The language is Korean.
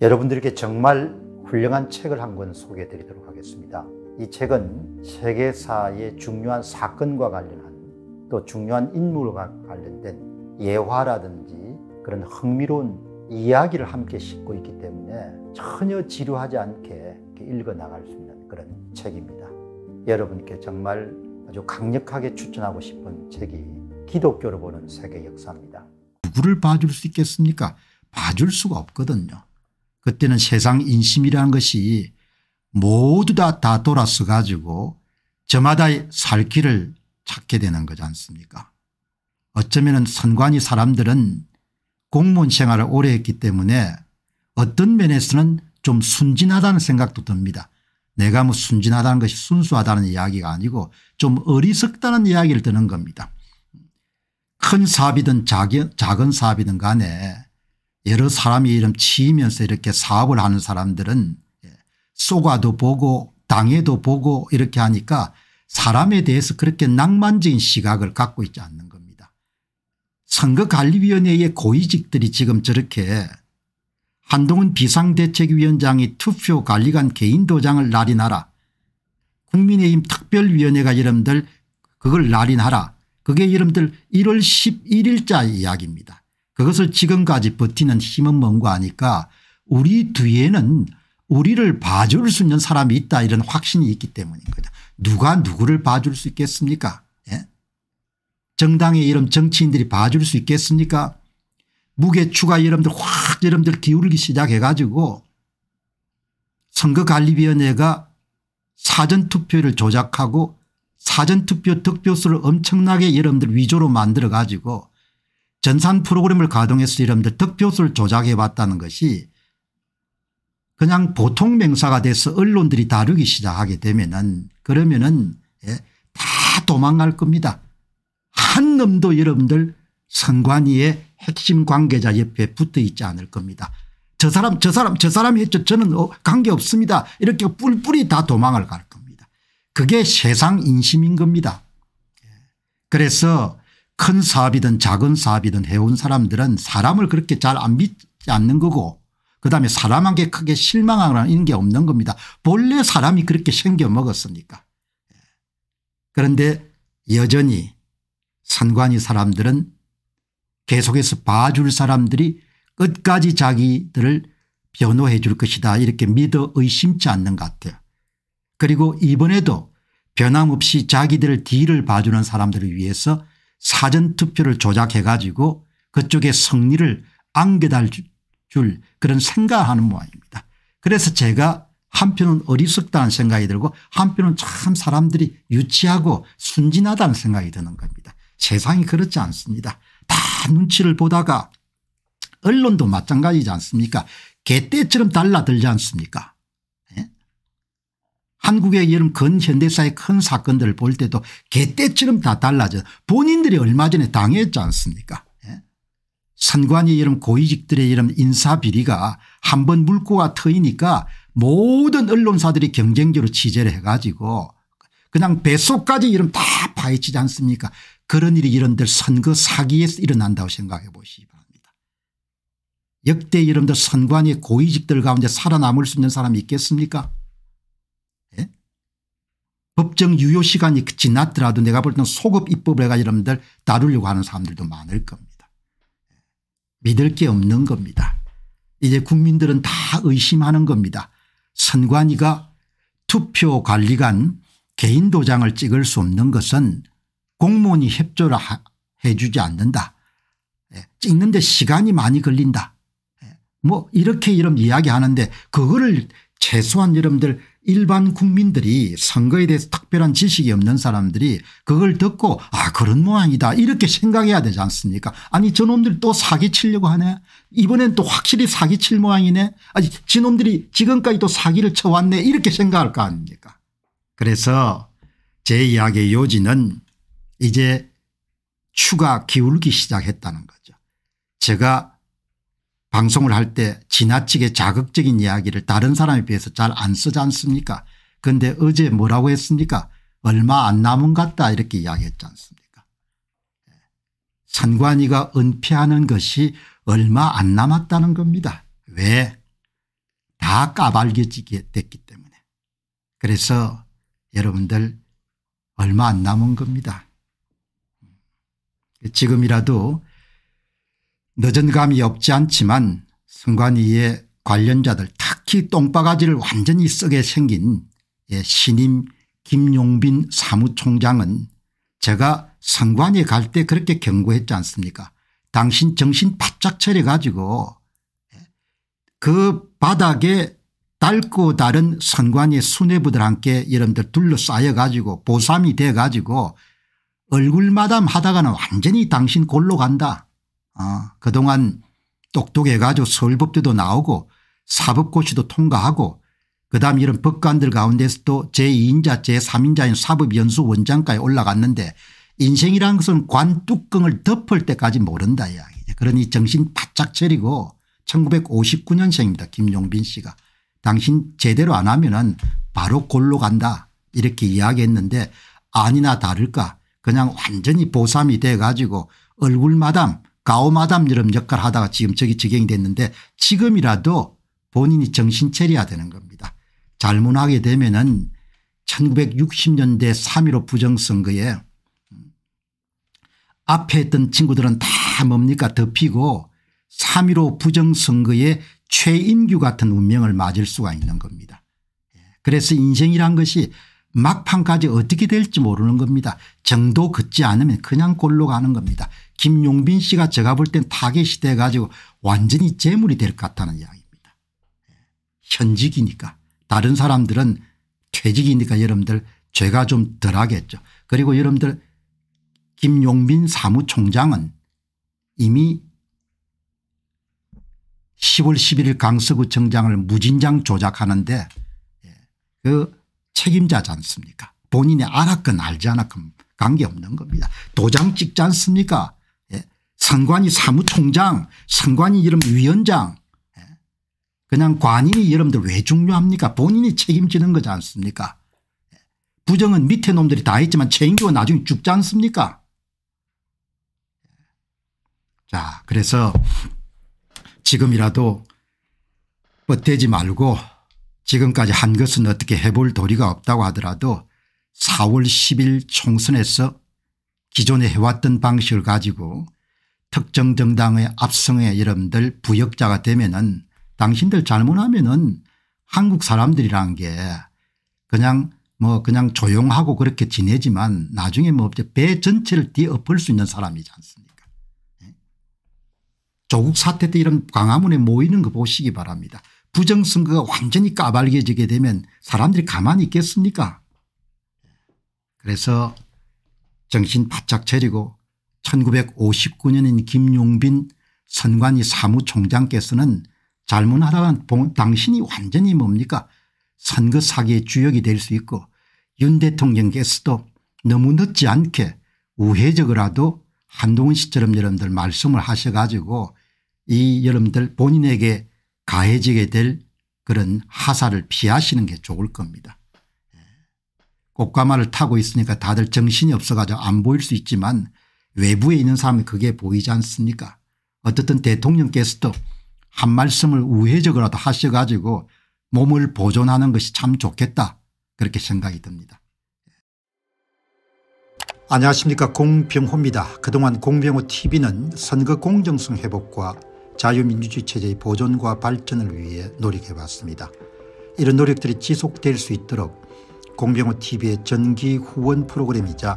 여러분들에게 정말 훌륭한 책을 한 권 소개해 드리도록 하겠습니다. 이 책은 세계사의 중요한 사건과 관련한 또 중요한 인물과 관련된 예화라든지 그런 흥미로운 이야기를 함께 싣고 있기 때문에 전혀 지루하지 않게 읽어 나갈 수 있는 그런 책입니다. 여러분께 정말 아주 강력하게 추천하고 싶은 책이 기독교를 보는 세계 역사입니다. 누구를 봐줄 수 있겠습니까? 봐줄 수가 없거든요. 그때는 세상 인심이라는 것이 모두 다, 다 돌아서 가지고 저마다의 살 길을 찾게 되는 거지 않습니까 어쩌면 선관위 사람들은 공무원 생활을 오래 했기 때문에 어떤 면에서는 좀 순진하다는 생각도 듭니다. 내가 뭐 순진하다는 것이 순수하다는 이야기가 아니고 좀 어리석다는 이야기를 드는 겁니다. 큰 사업이든 작은 사업이든 간에 여러 사람이 이름 치면서 이렇게 사업을 하는 사람들은 쏘가도 예, 보고 당해도 보고 이렇게 하니까 사람에 대해서 그렇게 낭만적인 시각을 갖고 있지 않는 겁니다. 선거관리위원회의 고위직들이 지금 저렇게 한동훈 비상대책위원장이 투표관리관 개인도장을 날인하라 국민의힘 특별위원회가 여러분들 그걸 날인하라 그게 여러분들 1월 11일자 이야기입니다. 그것을 지금까지 버티는 힘은 뭔가 하니까 우리 뒤에는 우리를 봐줄 수 있는 사람이 있다 이런 확신이 있기 때문인 거죠. 누가 누구를 봐줄 수 있겠습니까 예? 정당의 이름 정치인들이 봐줄 수 있겠습니까 무게추가 여러분들 확 여러분들 기울기 시작해 가지고 선거관리위원회가 사전투표를 조작하고 사전투표 득표수를 엄청나게 여러분들 위조로 만들어 가지고 전산 프로그램을 가동해서 여러분들 득표수를 조작해 봤다는 것이 그냥 보통 명사가 돼서 언론들이 다루기 시작하게 되면은 그러면은 예, 다 도망갈 겁니다. 한 놈도 여러분들 선관위의 핵심 관계자 옆에 붙어 있지 않을 겁니다. 저 사람 저 사람 저 사람이 했죠. 저는 어, 관계없습니다. 이렇게 뿔뿔이 다 도망을 갈 겁니다. 그게 세상 인심인 겁니다. 예. 그래서 큰 사업이든 작은 사업이든 해온 사람들은 사람을 그렇게 잘 안 믿지 않는 거고 그다음에 사람한테 크게 실망하는 게 없는 겁니다. 본래 사람이 그렇게 생겨 먹었으니까. 예. 그런데 여전히 선관위 사람들은 계속해서 봐줄 사람들이 끝까지 자기들을 변호해 줄 것이다 이렇게 믿어 의심치 않는 것 같아요. 그리고 이번에도 변함없이 자기들 뒤를 봐주는 사람들을 위해서 사전투표를 조작해가지고 그쪽에 승리를 안겨달 줄 그런 생각하는 모양입니다. 그래서 제가 한편은 어리석다는 생각이 들고 한편은 참 사람들이 유치하고 순진하다는 생각이 드는 겁니다. 세상이 그렇지 않습니다. 다 눈치를 보다가 언론도 마찬가지지 않습니까 개떼처럼 달라들지 않습니까 한국의 이런 근현대사의 큰 사건들을 볼 때도 개떼처럼 다 달라져 본인들이 얼마 전에 당했지 않습니까 예? 선관위 이런 고위직들의 이런 인사비리가 한 번 물고가 트이니까 모든 언론사들이 경쟁적으로 취재를 해가지고 그냥 뱃속까지 이름 다 파헤치지 않습니까 그런 일이 이런들 선거 사기에서 일어난다고 생각해 보시기 바랍니다. 역대 이런들 선관위 고위직들 가운데 살아남을 수 있는 사람이 있겠습니까 법정 유효 시간이 지났더라도 내가 볼땐 소급 입법을 해가 여러분들 다루려고 하는 사람들도 많을 겁니다. 믿을 게 없는 겁니다. 이제 국민들은 다 의심하는 겁니다. 선관위가 투표관리관 개인 도장을 찍을 수 없는 것은 공무원이 협조를 해 주지 않는다. 예, 찍는데 시간이 많이 걸린다. 예, 뭐 이렇게 이름 이야기하는데 그거를 최소한 여러분들 일반 국민들이 선거에 대해서 특별한 지식이 없는 사람들이 그걸 듣고 아 그런 모양이다 이렇게 생각해야 되지 않습니까 아니 저놈들 또 사기치려고 하네 이번엔 또 확실히 사기칠 모양이네 아니 지놈들이 지금까지 도 사기를 쳐왔네 이렇게 생각할 거 아닙니까 그래서 제 이야기의 요지는 이제 추가 기울기 시작했다는 거죠 제가 방송을 할 때 지나치게 자극적인 이야기를 다른 사람에 비해서 잘 안 쓰지 않습니까 그런데 어제 뭐라고 했습니까 얼마 안 남은 것 같다 이렇게 이야기했지 않습니까 예. 선관위가 은폐하는 것이 얼마 안 남았다는 겁니다. 왜? 다 까발겨지게 됐기 때문에. 그래서 여러분들 얼마 안 남은 겁니다. 지금이라도 늦은 감이 없지 않지만 선관위의 관련자들 특히 똥바가지를 완전히 쓰게 생긴 예, 신임 김용빈 사무총장은 제가 선관위 에갈 때 그렇게 경고했지 않습니까 당신 정신 바짝 차려 가지고 예, 그 바닥에 닳고 다른 선관위 수뇌부들한테 여러분들 둘러싸여 가지고 보쌈이 돼 가지고 얼굴마담 하다가는 완전히 당신 골로 간다 아, 그동안 똑똑해 가지고 서울법대도 나오고 사법고시도 통과하고 그다음 이런 법관들 가운데서도 제2인자 제3인자인 사법연수원장까지 올라갔는데 인생이란 것은 관뚜껑을 덮을 때까지 모른다 이야기죠. 그러니 정신 바짝 차리고 1959년생입니다. 김용빈 씨가. 당신 제대로 안 하면 은 바로 골로 간다 이렇게 이야기했는데 아니나 다를까 그냥 완전히 보삼이 돼 가지고 얼굴마담 가오마담처럼 역할을 하다가 지금 저기 적용이 됐는데 지금이라도 본인이 정신 차려야 되는 겁니다. 잘못하게 되면 은 1960년대 3.15 부정선거에 앞에 있던 친구들은 다 뭡니까 덮이고 3.15 부정선거에 최인규 같은 운명을 맞을 수가 있는 겁니다. 예, 그래서 인생이란 것이 막판까지 어떻게 될지 모르는 겁니다. 정도 걷지 않으면 그냥 골로 가는 겁니다. 김용빈 씨가 제가 볼 땐 타겟이 돼 가지고 완전히 재물이 될 것 같다는 이야기입니다. 예. 현직이니까 다른 사람들은 퇴직이니까 여러분들 죄가 좀 덜하겠죠. 그리고 여러분들 김용빈 사무총장은 이미 10월 11일 강서구청장을 무진장 조작하는데 예, 그 책임자지 않습니까 본인이 알았건 알지 않았건 관계없는 겁니다. 도장 찍지 않습니까 선관위 사무총장 선관위 이름 위원장 예. 그냥 관인이 여러분들 왜 중요합니까 본인이 책임지는 거지 않습니까 예. 부정은 밑에 놈들이 다 했지만 책임지고 나중에 죽지 않습니까 예. 자 그래서 지금이라도 뻗대지 말고 지금까지 한 것은 어떻게 해볼 도리가 없다고 하더라도 4월 10일 총선에서 기존에 해왔던 방식을 가지고 특정 정당의 압승에 여러분들 부역자가 되면은 당신들 잘못하면은 한국 사람들이란 게 그냥 뭐 그냥 조용하고 그렇게 지내지만 나중에 뭐 배 전체를 뒤엎을 수 있는 사람이지 않습니까 예? 조국 사태 때 이런 광화문에 모이는 거 보시기 바랍니다. 부정선거가 완전히 까발려지게 되면 사람들이 가만히 있겠습니까 그래서 정신 바짝 차리고 1959년인 김용빈 선관위 사무총장께서는 잘못하다간 당신이 완전히 뭡니까 선거 사기의 주역이 될 수 있고 윤 대통령께서도 너무 늦지 않게 우회적으로라도 한동훈 씨처럼 여러분들 말씀을 하셔가지고 이 여러분들 본인에게 가해지게 될 그런 하사를 피하시는 게 좋을 겁니다. 예. 꽃가마를 타고 있으니까 다들 정신이 없어가지고 안 보일 수 있지만 외부에 있는 사람이 그게 보이지 않습니까 어떻든 대통령께서도 한 말씀을 우회적으로도 하셔 가지고 몸을 보존하는 것이 참 좋겠다 그렇게 생각이 듭니다. 안녕하십니까 공병호입니다. 그동안 공병호 tv는 선거 공정성 회복과 자유민주주의 체제의 보존과 발전을 위해 노력해왔습니다. 이런 노력들이 지속될 수 있도록 공병호 tv의 전기 후원 프로그램이자